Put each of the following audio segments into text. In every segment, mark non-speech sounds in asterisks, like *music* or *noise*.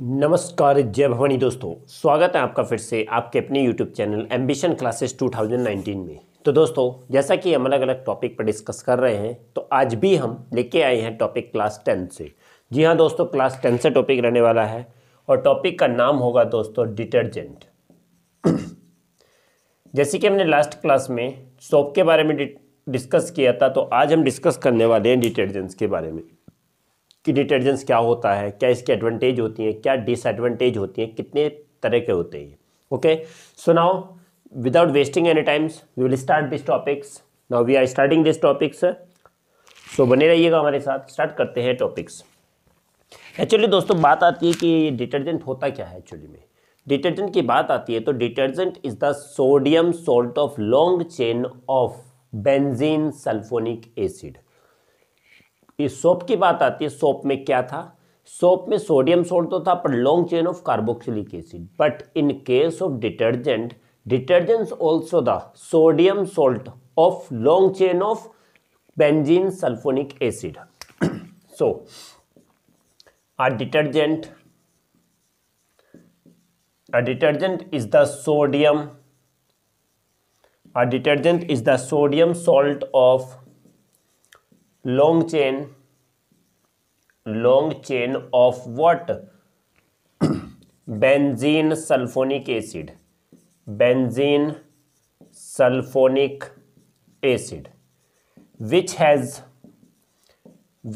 नमस्कार जय भवानी दोस्तों स्वागत है आपका फिर से आपके अपने यूट्यूब चैनल एम्बिशन क्लासेस 2019 में तो दोस्तों जैसा कि हम अलग अलग टॉपिक पर डिस्कस कर रहे हैं तो आज भी हम लेके आए हैं टॉपिक क्लास टेन से जी हाँ दोस्तों क्लास टेन से टॉपिक रहने वाला है और टॉपिक का नाम होगा दोस्तों डिटर्जेंट *clears throat* जैसे कि हमने लास्ट क्लास में सोप के बारे में डिस्कस किया था तो आज हम डिस्कस करने वाले हैं डिटर्जेंट्स के बारे में कि डिटर्जेंट्स क्या होता है क्या इसके एडवांटेज होती हैं क्या डिसएडवांटेज होती हैं कितने तरह के होते हैं okay so now without wasting any times we will start this topics now we are starting this topics so बने रहिएगा हमारे साथ स्टार्ट करते हैं टॉपिक्स एक्चुअली दोस्तों बात आती है कि डिटर्जेंट होता क्या है एक्चुअली में डिटर्जेंट की बात आती है तो detergent is the sodium salt of long chain of benzene sulphonic acid ये सोप की बात आती है सोप में क्या था सोप में सोडियम सोल्ट तो था पर long chain of carboxylic acid but in case of detergent detergent also the sodium salt of long chain of benzene sulphonic acid so uh detergent uh detergent is the sodium uh detergent is the sodium salt of long chain long chain of what benzene sulfonic acid benzene sulfonic acid which has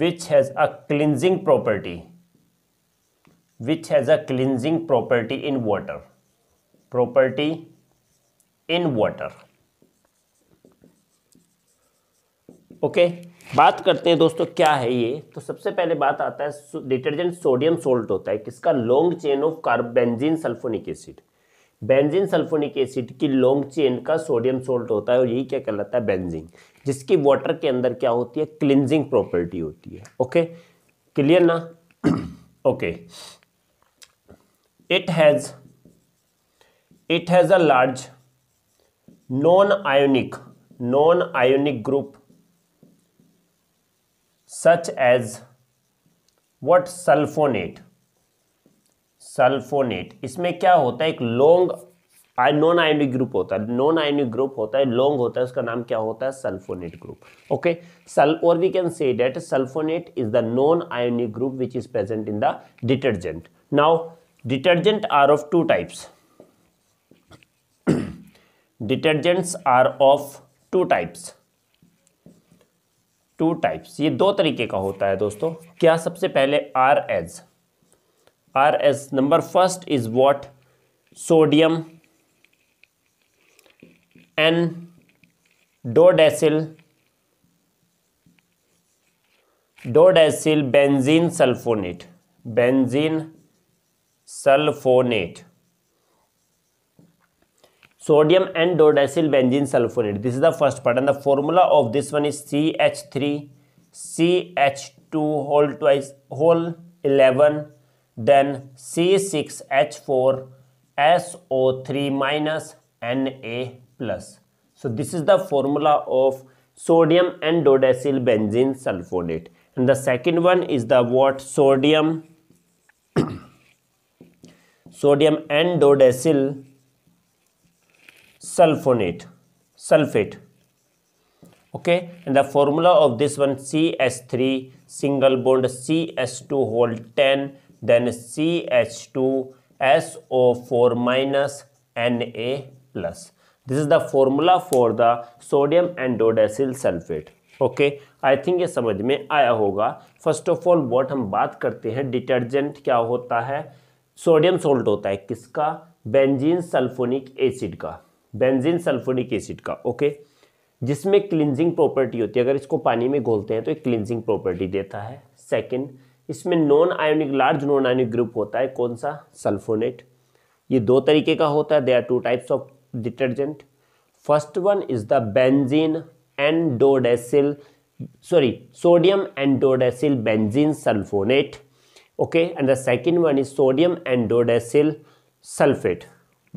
which has a cleansing property which has a cleansing property in water property in water okay बात करते हैं दोस्तों क्या है ये तो सबसे पहले बात आता है डिटर्जेंट सोडियम सोल्ट होता है किसका लॉन्ग चेन ऑफ कार्बेंजीन sulphonic acid benzene sulphonic acid की लॉन्ग चेन का सोडियम सोल्ट होता है और यही क्या कहलाता है बेंजीन जिसकी वाटर के अंदर क्या होती है क्लिनजिंग प्रॉपर्टी होती है ओके क्लियर ना okay it has it has a large non ionic non ionic group such as what sulphonate sulphonate इसमें क्या होता है एक लॉन्ग नॉन आयोनिक ग्रुप होता है नॉन आयोनिक ग्रुप होता है लॉन्ग होता है उसका नाम क्या होता है सल्फोनेट ग्रुप ओके सल और we can say that sulphonate is the non ionic group which is present in the detergent now detergent are of two types detergents are of two types two types ये दो तरीके का होता है दोस्तों क्या सबसे पहले R S R S number first is what sodium n dodecyl dodecyl benzene sulphonate benzene sulphonate sodium and dodecyl benzene sulfonate. This is the first part and the formula of this one is CH3, CH2 whole twice, whole 11, then C6H4, SO3 minus, Na plus. So this is the formula of sodium and dodecyl benzene sulfonate. And the second one is the what sodium, *coughs* sodium and dodecyl sulfonate sulfate okay and the formula of this one ch3 single bond ch2 whole 10 then ch2 so4 minus na plus this is the formula for the sodium endodacyl sulfate okay I think ये समझ में आया होगा first of all what हम बात करते हैं detergent क्या होता है सोडियम सोल्ट होता है किसका बेंजीन सल्फोनिक एसिड का बेंजीन सल्फोनिक एसिड का ओके जिसमें क्लिनजिंग प्रॉपर्टी होती है अगर इसको पानी में घोलते हैं तो एक क्लिनजिंग प्रॉपर्टी देता है सेकंड इसमें non ionic large non ionic group होता है कौन सा सल्फोनेट ये दो तरीके का होता है they are two types of detergent first one is the benzene n dodecyl sorry sodium n dodecyl benzene sulphonate okay and the second one is sodium n dodecyl sulphate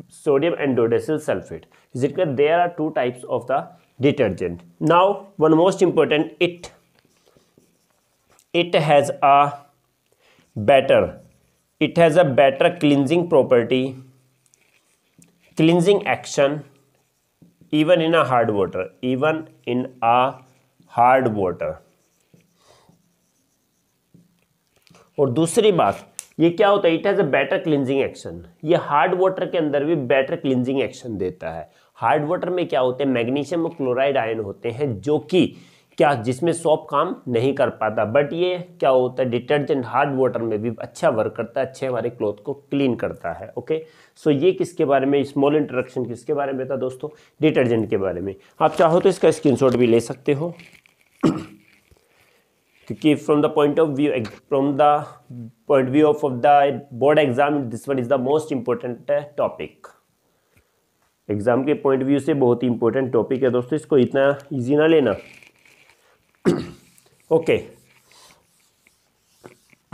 sodium and dodecyl sulfate is it clear there are two types of the detergent now one most important it it has a better it has a better cleansing property cleansing action even in a hard water even in a hard water और दूसरी बात ये क्या होता है it has a better cleansing action ये hard water के अंदर भी बेटर क्लिनजिंग एक्शन देता है हार्ड वाटर में क्या होते हैं मैग्नीशियम और क्लोराइड आयन होते हैं जो कि क्या जिसमें सॉप काम नहीं कर पाता बट ये क्या होता है डिटर्जेंट हार्ड वाटर में भी अच्छा वर्क करता है अच्छे हमारे क्लोथ को क्लीन करता है ओके सो ये किसके बारे में स्मॉल इंट्रोडक्शन किसके बारे में था दोस्तों डिटर्जेंट के बारे में आप चाहो तो इसका स्क्रीन भी ले सकते हो क्योंकि from the point of view from the point view of of the board exam this one is the most important topic exam के पॉइंट व्यू से बहुत ही इंपॉर्टेंट टॉपिक है दोस्तों इसको इतना ईजी ना लेना ओके *clears throat*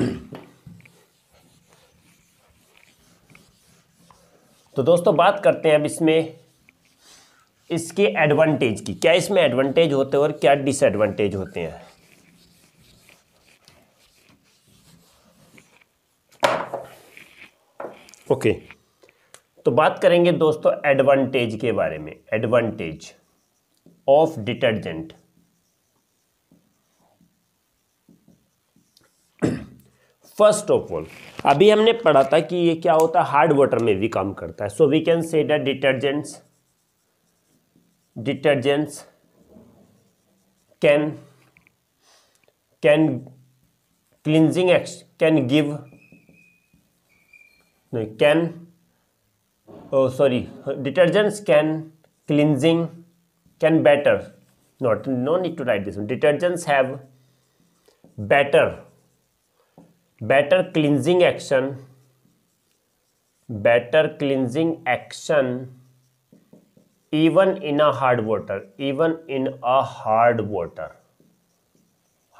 *clears throat* तो दोस्तों बात करते हैं अब इसमें इसके एडवांटेज की क्या इसमें एडवांटेज होते हैं और क्या डिसएडवांटेज होते हैं ओके तो बात करेंगे दोस्तों एडवांटेज के बारे में advantage of detergent first of all अभी हमने पढ़ा था कि ये क्या होता है हार्ड वाटर में भी काम करता है so we can say that detergents detergents can can cleansing ex can give no, can oh sorry detergents can cleansing can better not no need to write this one detergents have better better cleansing action better cleansing action even in a hard water even in a hard water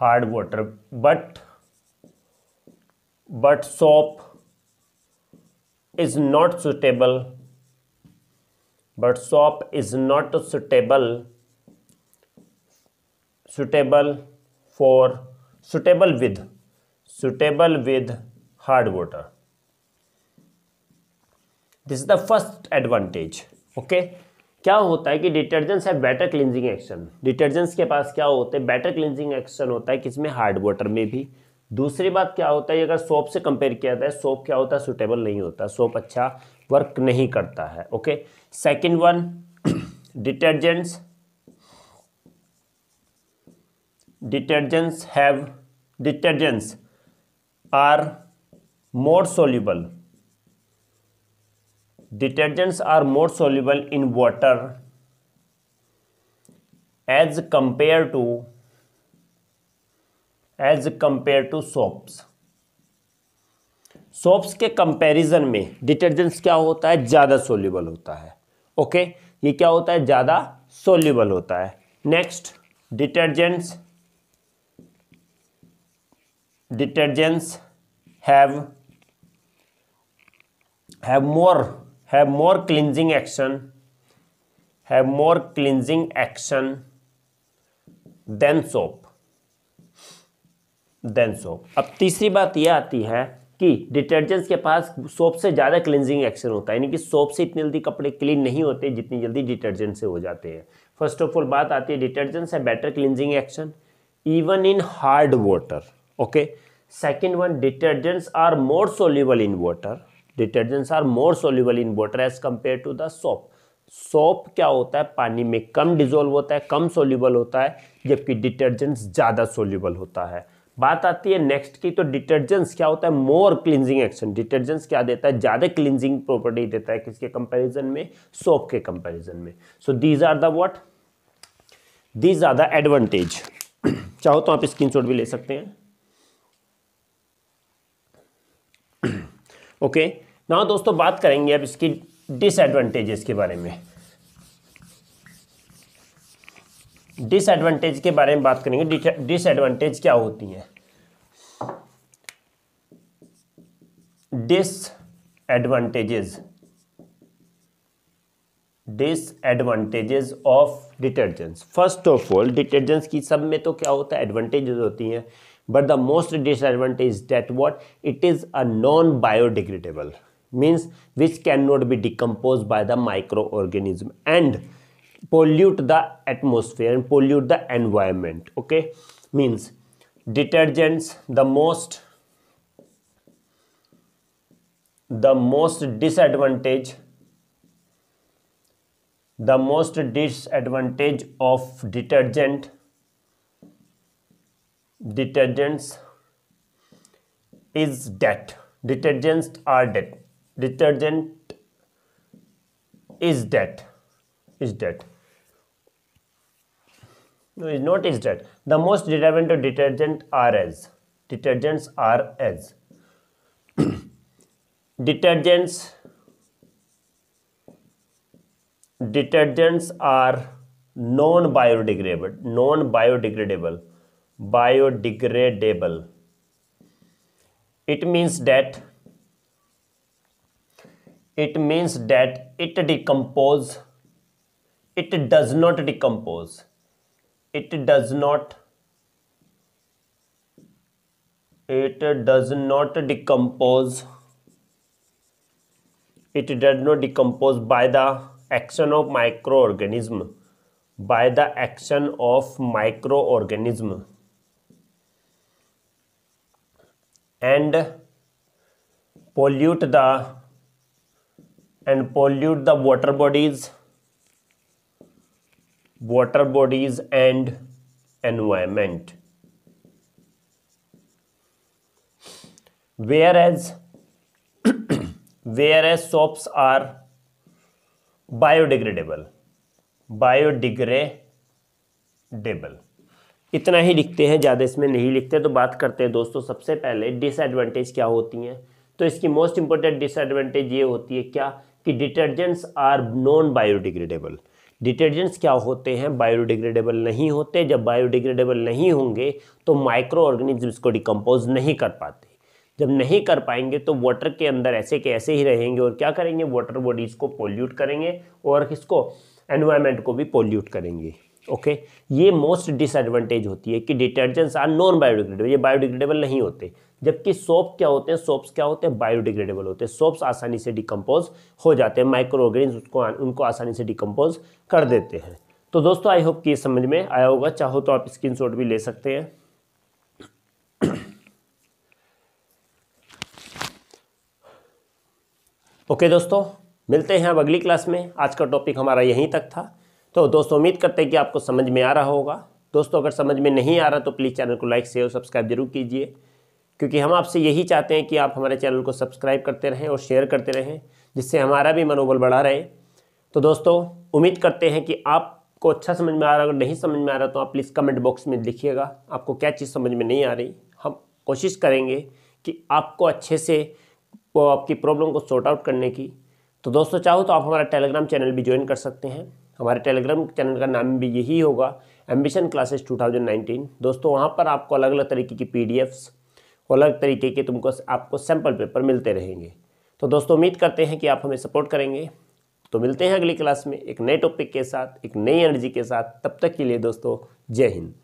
hard water but but soap is not suitable but soap is not suitable suitable for suitable with suitable with hard water this is the first advantage okay क्या होता है कि detergents है better cleansing action detergents के पास क्या होते हैं better cleansing action होता है किसमें हार्ड वाटर में भी दूसरी बात क्या होता है अगर सोप से कंपेयर किया जाता है सोप क्या होता है सुटेबल नहीं होता सोप अच्छा वर्क नहीं करता है okay second one detergents detergents have detergents are more soluble detergents are more soluble in water as compare to as compare to soaps soaps के कंपैरिजन में डिटर्जेंट्स क्या होता है ज़्यादा सोल्यूबल होता है ओके ये क्या होता है ज़्यादा सोल्यूबल होता है next detergents detergents have have more have more cleansing action have more cleansing action than soap than soap अब तीसरी बात यह आती है कि डिटर्जेंट्स के पास सोप से ज़्यादा क्लिनजिंग एक्शन होता है यानी कि सोप से इतनी जल्दी कपड़े क्लीन नहीं होते जितनी जल्दी डिटर्जेंट से हो जाते हैं फर्स्ट ऑफ ऑल बात आती है डिटर्जेंट्स है better cleansing action even in hard water okay second one detergents are more soluble in water detergents are more soluble in water as compare to the soap soap क्या होता है पानी में कम dissolve होता है कम सोल्यूबल होता है जबकि डिटर्जेंट्स ज़्यादा सोल्यूबल होता है बात आती है नेक्स्ट की तो डिटर्जेंट्स क्या होता है मोर क्लिनजिंग एक्शन डिटर्जेंट्स क्या देता है ज़्यादा क्लिनजिंग प्रॉपर्टी देता है किसके कंपैरिजन में सोप के कंपैरिजन में so these are the what these are the advantage चाहो तो आप स्क्रीनशॉट भी ले सकते हैं ओके *clears throat* okay. ना दोस्तों बात करेंगे अब इसकी डिसएडवांटेजेस के बारे में डिसएडवांटेज के बारे में बात करेंगे डिसएडवांटेज क्या होती हैं disadvantages disadvantages of detergents first of all detergents की सब में तो क्या होता है एडवांटेजेस होती हैं but the most disadvantage that what it is a non biodegradable means which can not be decompose by the microorganism and pollute the atmosphere and pollute the environment okay means detergents the most the most disadvantage the most disadvantage of detergent detergents is debt detergents are debt detergent is debt is debt notice that the most relevant detergent are as detergents are as *clears throat* detergents detergents are non biodegradable non biodegradable biodegradable it means that it means that it decompose it does not decompose it does not it does not decompose it does not decompose by the action of microorganism by the action of microorganism and pollute the and pollute the water bodies water bodies and environment whereas *coughs* whereas soaps are biodegradable biodegradable इतना ही लिखते हैं ज़्यादा इसमें नहीं लिखते तो बात करते हैं दोस्तों सबसे पहले डिसएडवांटेज क्या होती हैं तो इसकी मोस्ट इंपॉर्टेंट डिसएडवांटेज ये होती है क्या कि detergents are non biodegradable detergents क्या होते हैं बायोडिग्रेडेबल नहीं होते जब बायोडिग्रेडेबल नहीं होंगे तो माइक्रो ऑर्गेनिजम्स को डिकम्पोज नहीं कर पाते जब नहीं कर पाएंगे तो वाटर के अंदर ऐसे के ऐसे ही रहेंगे और क्या करेंगे वाटर बॉडीज़ को पोल्यूट करेंगे और किसको एनवायरमेंट को भी पोल्यूट करेंगे ओके ये मोस्ट डिसएडवांटेज होती है कि डिटर्जेंट्स आर नॉन बायोडिग्रेडेबल ये बायोडिग्रेडेबल नहीं होते जबकि सोप क्या होते हैं सोप्स क्या होते हैं बायोडिग्रेडेबल होते हैं सोप्स आसानी से डिकम्पोज हो जाते हैं माइक्रो ऑर्गेनिज उसको उनको आसानी से डिकम्पोज कर देते हैं तो दोस्तों आई होप कि ये समझ में आया होगा चाहो तो आप शॉट भी ले सकते हैं ओके okay, दोस्तों मिलते हैं अब अगली क्लास में आज का टॉपिक हमारा यहीं तक था तो दोस्तों उम्मीद करते हैं कि आपको समझ में आ रहा होगा दोस्तों अगर समझ में नहीं आ रहा तो प्लीज़ चैनल को लाइक शेयर और सब्सक्राइब जरूर कीजिए क्योंकि हम आपसे यही चाहते हैं कि आप हमारे चैनल को सब्सक्राइब करते रहें और शेयर करते रहें जिससे हमारा भी मनोबल बढ़ा रहे तो दोस्तों उम्मीद करते हैं कि आपको अच्छा समझ में आ रहा अगर नहीं समझ में आ रहा तो आप प्लीज़ कमेंट बॉक्स में लिखिएगा आपको क्या चीज़ समझ में नहीं आ रही हम कोशिश करेंगे कि आपको अच्छे से वो आपकी प्रॉब्लम को सॉर्ट आउट करने की तो दोस्तों चाहो तो आप हमारा टेलीग्राम चैनल भी ज्वाइन कर सकते हैं हमारे टेलीग्राम चैनल का नाम भी यही होगा एम्बिशन क्लासेस 2019 दोस्तों वहाँ पर आपको अलग अलग तरीके की पी अलग तरीके के तुमको आपको सैम्पल पेपर मिलते रहेंगे तो दोस्तों उम्मीद करते हैं कि आप हमें सपोर्ट करेंगे तो मिलते हैं अगली क्लास में एक नए टॉपिक के साथ एक नई एनर्जी के साथ तब तक के लिए दोस्तों जय हिंद